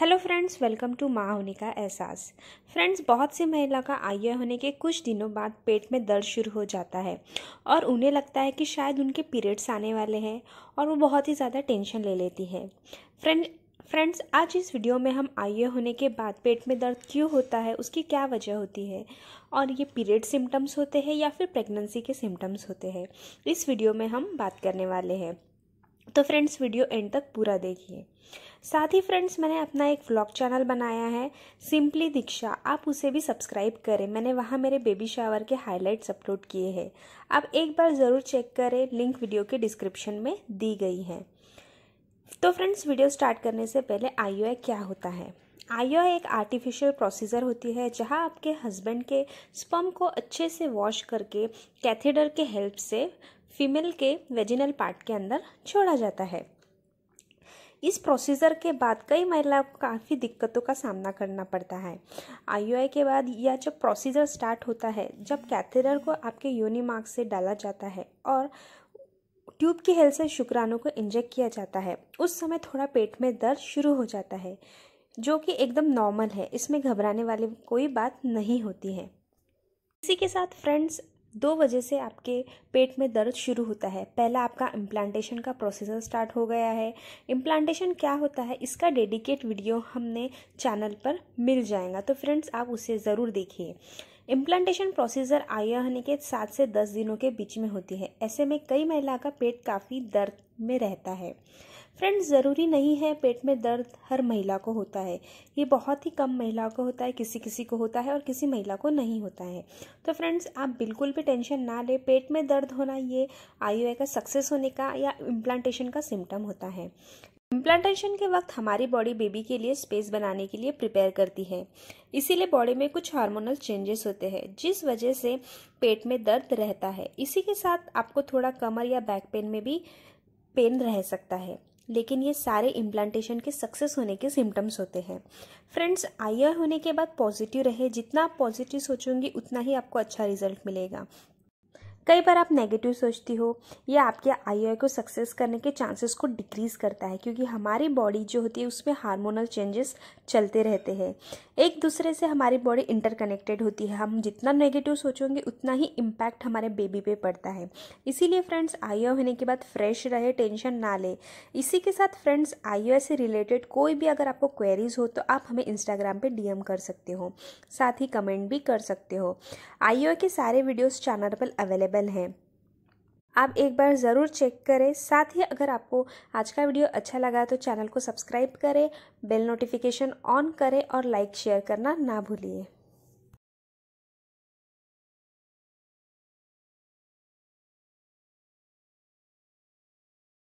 hello friends welcome to माँ होने का एहसास फ्रेंड्स बहुत सी महिला का आईए होने के कुछ दिनों बाद पेट में दर्द शुरू हो जाता है और उन्हें लगता है कि शायद उनके पीरियड्स आने वाले हैं और वो बहुत ही ज़्यादा टेंशन ले लेती है फ्रेंड फ्रेंड्स आज इस वीडियो में हम आयु होने के बाद पेट में दर्द क्यों होता है उसकी क्या वजह होती है और ये पीरियड सिम्टम्स होते हैं या फिर प्रेगनेंसी के सिम्टम्स होते हैं इस वीडियो में हम बात करने वाले हैं तो फ्रेंड्स वीडियो एंड तक पूरा देखिए साथ ही फ्रेंड्स मैंने अपना एक व्लॉग चैनल बनाया है सिंपली दीक्षा आप उसे भी सब्सक्राइब करें मैंने वहाँ मेरे बेबी शावर के हाइलाइट्स अपलोड किए हैं आप एक बार ज़रूर चेक करें लिंक वीडियो के डिस्क्रिप्शन में दी गई है तो फ्रेंड्स वीडियो स्टार्ट करने से पहले आई क्या होता है आयो एक आर्टिफिशियल प्रोसीजर होती है जहां आपके हस्बैंड के स्पम को अच्छे से वॉश करके कैथेडर के हेल्प से फीमेल के वेजिनल पार्ट के अंदर छोड़ा जाता है इस प्रोसीजर के बाद कई महिलाओं को काफ़ी दिक्कतों का सामना करना पड़ता है आई के बाद यह जब प्रोसीजर स्टार्ट होता है जब कैथेडर को आपके यूनिमार्क से डाला जाता है और ट्यूब की हेल्प से शुक्राणु को इंजेक्ट किया जाता है उस समय थोड़ा पेट में दर्द शुरू हो जाता है जो कि एकदम नॉर्मल है इसमें घबराने वाली कोई बात नहीं होती है इसी के साथ फ्रेंड्स दो वजह से आपके पेट में दर्द शुरू होता है पहला आपका इम्प्लांटेशन का प्रोसीजर स्टार्ट हो गया है इम्प्लांटेशन क्या होता है इसका डेडिकेट वीडियो हमने चैनल पर मिल जाएगा तो फ्रेंड्स आप उसे ज़रूर देखिए इम्प्लांटेशन प्रोसीजर होने के सात से दस दिनों के बीच में होती है ऐसे में कई महिला का पेट काफ़ी दर्द में रहता है फ्रेंड्स ज़रूरी नहीं है पेट में दर्द हर महिला को होता है ये बहुत ही कम महिला को होता है किसी किसी को होता है और किसी महिला को नहीं होता है तो फ्रेंड्स आप बिल्कुल भी टेंशन ना लें पेट में दर्द होना ये आई का सक्सेस होने का या इम्प्लांटेशन का सिम्टम होता है इम्प्लांटेशन के वक्त हमारी बॉडी बेबी के लिए स्पेस बनाने के लिए प्रिपेयर करती है इसीलिए बॉडी में कुछ हार्मोनल चेंजेस होते हैं जिस वजह से पेट में दर्द रहता है इसी के साथ आपको थोड़ा कमर या बैक पेन में भी पेन रह सकता है लेकिन ये सारे इम्प्लांटेशन के सक्सेस होने के सिम्टम्स होते हैं फ्रेंड्स आई होने के बाद पॉजिटिव रहे जितना आप पॉजिटिव सोचोगे उतना ही आपको अच्छा रिजल्ट मिलेगा कई बार आप नेगेटिव सोचती हो ये आपके आई को सक्सेस करने के चांसेस को डिक्रीज़ करता है क्योंकि हमारी बॉडी जो होती है उसमें हार्मोनल चेंजेस चलते रहते हैं एक दूसरे से हमारी बॉडी इंटरकनेक्टेड होती है हम जितना नेगेटिव सोचेंगे उतना ही इम्पैक्ट हमारे बेबी पे पड़ता है इसीलिए फ्रेंड्स आई होने के बाद फ्रेश रहे टेंशन ना ले इसी के साथ फ्रेंड्स आई से रिलेटेड कोई भी अगर आपको क्वेरीज हो तो आप हमें इंस्टाग्राम पर डी कर सकते हो साथ ही कमेंट भी कर सकते हो आई के सारे वीडियोज़ चैनल पर अवेलेबल अवेलेबल हैं आप एक बार ज़रूर चेक करें साथ ही अगर आपको आज का वीडियो अच्छा लगा तो चैनल को सब्सक्राइब करें बेल नोटिफिकेशन ऑन करें और लाइक शेयर करना ना भूलिए